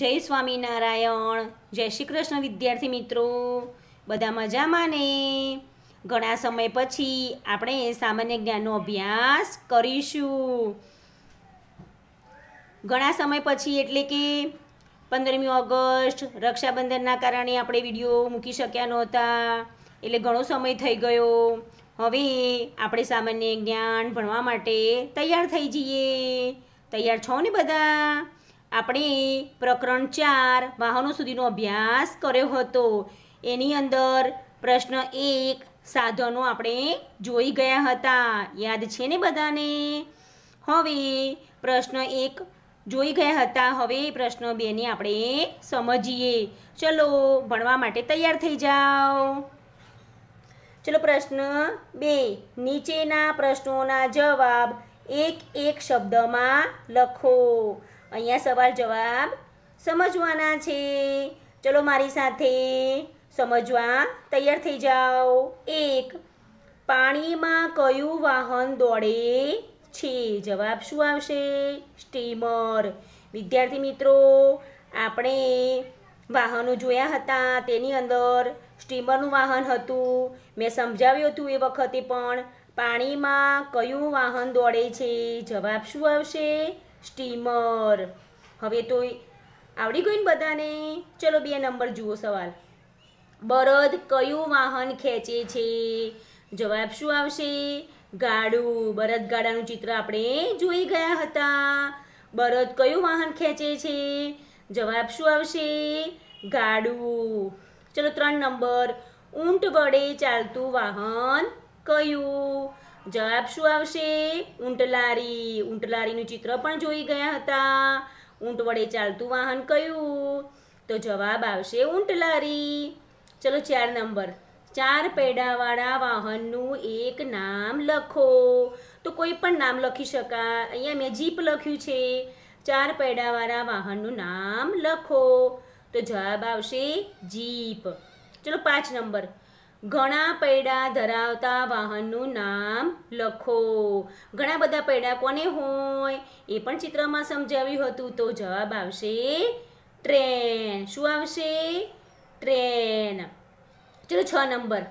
જય સ્વામિનારાયણ જય શ્રી કૃષ્ણ વિદ્યાર્થી મિત્રો બધા મજામાં ને ઘણા સમય પછી આપણે સામાન્ય જ્ઞાનનો અભ્યાસ કરીશું ઘણા સમય પછી એટલે કે પંદરમી ઓગસ્ટ રક્ષાબંધનના કારણે આપણે વિડીયો મૂકી શક્યા નહોતા એટલે ઘણો સમય થઈ ગયો હવે આપણે સામાન્ય જ્ઞાન ભણવા માટે તૈયાર થઈ જઈએ તૈયાર છો ને બધા આપણે પ્રકરણ ચાર વાહનો સુધીનો અભ્યાસ કર્યો હતો એની અંદર પ્રશ્ન એક સાધનો આપણે જોઈ ગયા હતા યાદ છે ને બધાને હવે પ્રશ્ન એક જોઈ ગયા હતા હવે પ્રશ્ન બેને આપણે સમજીએ ચલો ભણવા માટે તૈયાર થઈ જાઓ ચલો પ્રશ્ન બે નીચેના પ્રશ્નોના જવાબ એક એક શબ્દમાં લખો અહીંયા સવાલ જવાબ સમજવાના છે ચલો મારી સાથે સમજવા તૈયાર થઈ જાઓ એક પાણીમાં કયું વાહન દોડે છે જવાબ શું આવશે સ્ટીમર વિદ્યાર્થી મિત્રો આપણે વાહનો જોયા હતા તેની અંદર સ્ટીમરનું વાહન હતું મેં સમજાવ્યું હતું એ વખતે પણ પાણીમાં કયું વાહન દોડે છે જવાબ શું આવશે સ્ટીમર હવે તો આવડી ગયું ને બધાને ચલો બે નંબર જુઓ સવાલ બળદ કયું વાહન ખેંચે છે જવાબ શું આવશે ગાડું બળદ ગાડાનું ચિત્ર આપણે જોઈ ગયા હતા બળદ કયું વાહન ખેંચે છે જવાબ શું આવશે ગાડું ચલો ત્રણ નંબર ઊંટ વડે ચાલતું વાહન કયું જવાબ શું આવશે ઊંટલારી ઊંટલારીનું ચિત્ર પણ જોઈ ગયા હતા ઊંટ વડે ચાલતું વાહન કયું તો જવાબ આવશે ઊંટલારી ચલો ચાર નંબર ચાર પૈડાવાળા વાહનનું એક નામ લખો તો કોઈ પણ નામ લખી શકાય અહીંયા મેં જીપ લખ્યું છે ચાર પૈડાવાળા વાહનનું નામ લખો તો જવાબ આવશે જીપ ચલો પાંચ નંબર ઘણા પૈડા ધરાવતા વાહનનું નામ લખો ઘણા બધા પૈડા કોને હોય એ પણ ચિત્રમાં સમજાવ્યું હતું તો જવાબ આવશે ટ્રેન શું આવશે ટ્રેન ચલો છ નંબર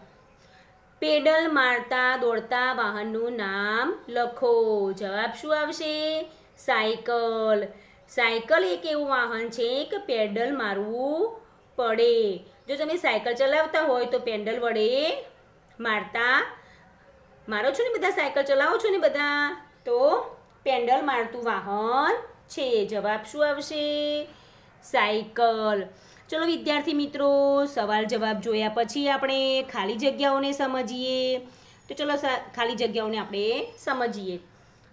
પેડલ મારતા દોડતા વાહનનું નામ લખો જવાબ શું આવશે સાયકલ સાયકલ એક એવું વાહન છે કે પેડલ મારવું પડે જો તમે સાયકલ ચલાવતા હોય તો પેન્ડલ વડે મારતા મારો છો ને બધા સાયકલ ચલાવો છો ને બધા તો પેન્ડલ મારતું વાહન છે જવાબ શું આવશે સાયકલ ચલો વિદ્યાર્થી મિત્રો સવાલ જવાબ જોયા પછી આપણે ખાલી જગ્યાઓને સમજીએ તો ચલો ખાલી જગ્યાઓને આપણે સમજીએ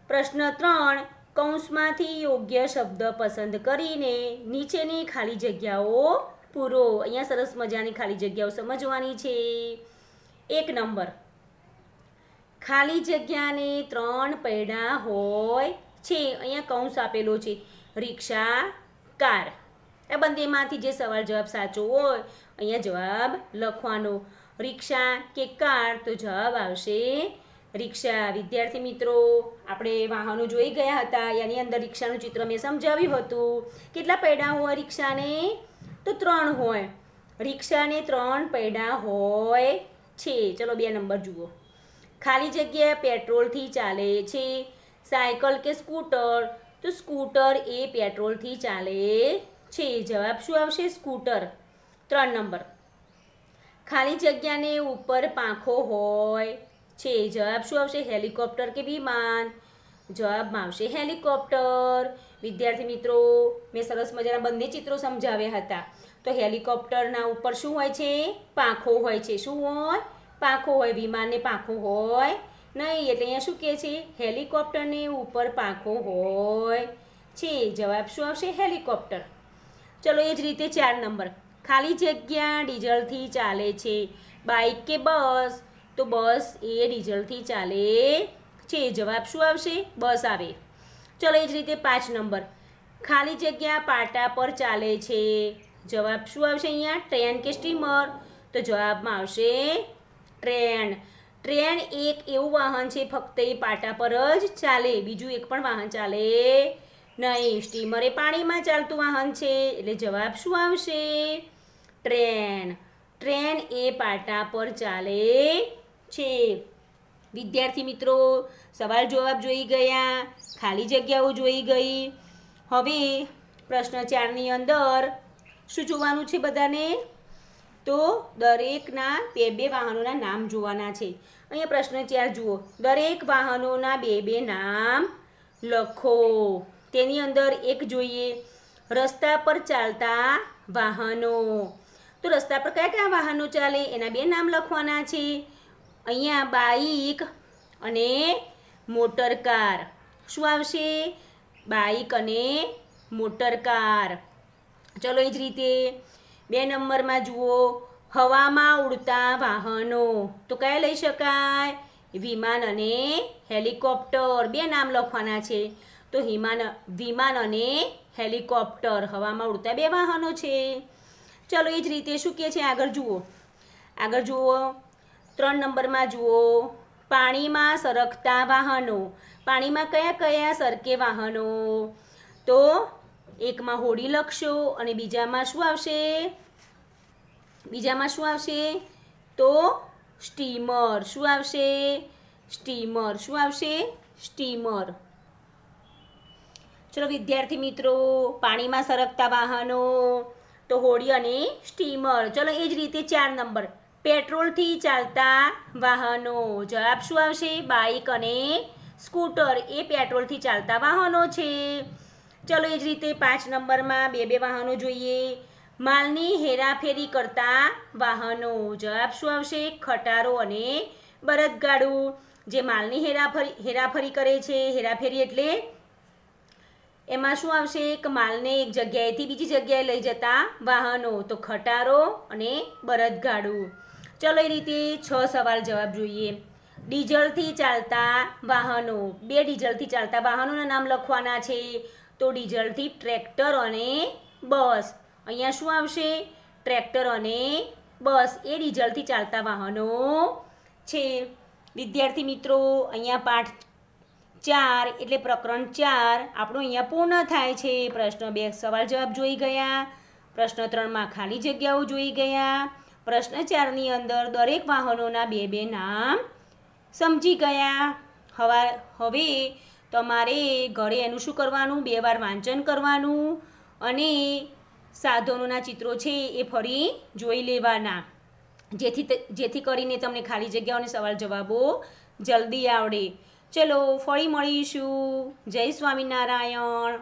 પ્રશ્ન ત્રણ કૌંસમાંથી યોગ્ય શબ્દ પસંદ કરીને નીચેની ખાલી જગ્યાઓ પૂરો અહીંયા સરસ મજાની ખાલી જગ્યાઓ સમજવાની છે એક નંબર ખાલી જગ્યાને ત્રણ પૈડા હોય છે અહીંયા કૌંસ આપેલો છે રિક્ષા કાર એ બંનેમાંથી જે સવાલ જવાબ સાચો હોય અહીંયા જવાબ લખવાનો રિક્ષા કે કાર તો જવાબ આવશે રિક્ષા વિદ્યાર્થી મિત્રો આપણે વાહનો જોઈ ગયા હતા એની અંદર રિક્ષાનું ચિત્ર મેં સમજાવ્યું હતું કેટલા પૈડા હોય રિક્ષાને તો ત્રણ હોય રિક્ષાને ત્રણ પૈડા હોય છે ચલો બે નંબર જુઓ ખાલી જગ્યા પેટ્રોલથી ચાલે છે સાયકલ કે સ્કૂટર તો સ્કૂટર એ પેટ્રોલથી ચાલે છે જવાબ શું આવશે સ્કૂટર ત્રણ નંબર ખાલી જગ્યાને ઉપર પાંખો હોય છે જવાબ શું આવશે હેલિકોપ્ટર કે વિમાન જવાબમાં આવશે હેલિકોપ્ટર વિદ્યાર્થી મિત્રો મેં સરસ મજાના બંને ચિત્રો સમજાવ્યા હતા તો હેલિકોપ્ટરના ઉપર શું હોય છે પાંખો હોય છે શું હોય પાંખો હોય વિમાનને પાંખો હોય નહીં એટલે અહીંયા શું કહે છે હેલિકોપ્ટરને ઉપર પાંખો હોય છે જવાબ શું આવશે હેલિકોપ્ટર ચલો એ જ રીતે ચાર નંબર ખાલી જગ્યા ડીઝલથી ચાલે છે બાઇક કે બસ તો બસ એ ડીઝલથી ચાલે છે જવાબ શું આવશે બસ આવે ચલો એ જ રીતે પાંચ નંબર ખાલી જગ્યા પાટા પર ચાલે છે જવાબ શું આવશે અહીંયા ટ્રેન કે સ્ટીમર તો જવાબમાં આવશે ટ્રેન ટ્રેન એક એવું વાહન છે ફક્ત એ પાટા પર જ ચાલે બીજું એક પણ વાહન ચાલે નહીં સ્ટીમર એ પાણીમાં ચાલતું વાહન છે એટલે જવાબ શું આવશે ટ્રેન ટ્રેન એ પાટા પર ચાલે છે વિદ્યાર્થી મિત્રો સવાલ જવાબ જોઈ ગયા ખાલી જગ્યાઓ જોઈ ગઈ હવે પ્રશ્ન ચારની અંદર શું જોવાનું છે બધાને તો દરેકના બે બે વાહનોના નામ જોવાના છે અહીંયા પ્રશ્ન ચાર જુઓ દરેક વાહનોના બે બે નામ લખો તેની અંદર એક જોઈએ રસ્તા પર ચાલતા વાહનો તો રસ્તા પર કયા કયા વાહનો ચાલે એના બે નામ લખવાના છે અહીંયા બાઈક અને મોટરકાર શું આવશે બાઈક અને મોટરકાર ચલો એ જ રીતે બે નંબરમાં જુઓ હવામાં ઉડતા વાહનો તો કયા લઈ શકાય વિમાન અને હેલિકોપ્ટર બે નામ લખવાના છે તો હિમાન વિમાન અને હેલિકોપ્ટર હવામાં ઉડતા બે વાહનો છે ચલો એ જ રીતે શું કહે છે આગળ જુઓ આગળ જુઓ ત્રણ નંબરમાં જુઓ પાણીમાં સરકતા વાહનો પાણીમાં કયા કયા સરકે વાહનો તો એકમાં હોડી લખશો અને બીજામાં શું આવશે બીજામાં શું આવશે તો સ્ટીમર શું આવશે સ્ટીમર શું આવશે સ્ટીમર ચલો વિદ્યાર્થી મિત્રો પાણીમાં સરકતા વાહનો તો હોડી અને સ્ટીમર ચલો એ જ રીતે ચાર નંબર પેટ્રોલથી ચાલતા વાહનો જવાબ શું આવશે બાઇક અને સ્કૂટર એ પેટ્રોલથી ચાલતા વાહનો છે ચલો એ જ રીતે પાંચ નંબરમાં બે બે વાહનો જોઈએ માલની હેરાફેરી કરતા વાહનો જવાબ શું આવશે ખટારો અને બળદગાડું જે માલની હેરાફરી હેરાફરી કરે છે હેરાફેરી એટલે એમાં શું આવશે કે માલને એક જગ્યાએથી બીજી જગ્યાએ લઈ જતા વાહનો તો ખટારો અને બળદગાડું ચલો એ રીતે છ સવાલ જવાબ જોઈએ ડીઝલથી ચાલતા વાહનો બે ડીઝલથી ચાલતા વાહનોના નામ લખવાના છે તો ડીઝલથી ટ્રેક્ટર અને બસ અહીંયા શું આવશે ટ્રેક્ટર અને બસ એ ડીઝલથી ચાલતા વાહનો છે વિદ્યાર્થી મિત્રો અહીંયા પાઠ ચાર એટલે પ્રકરણ ચાર આપણું અહીંયા પૂર્ણ થાય છે પ્રશ્ન બે સવાલ જવાબ જોઈ ગયા પ્રશ્ન ત્રણમાં ખાલી જગ્યાઓ જોઈ ગયા પ્રશ્ન ચારની અંદર દરેક વાહનોના બે બે નામ સમજી ગયા હવા હવે તમારે ઘરે એનું શું કરવાનું બે વાર વાંચન કરવાનું અને સાધનોના ચિત્રો છે એ ફરી જોઈ લેવાના જેથી જેથી કરીને તમને ખાલી જગ્યાઓને સવાલ જવાબો જલ્દી આવડે ચલો ફરી મળીશું જય સ્વામિનારાયણ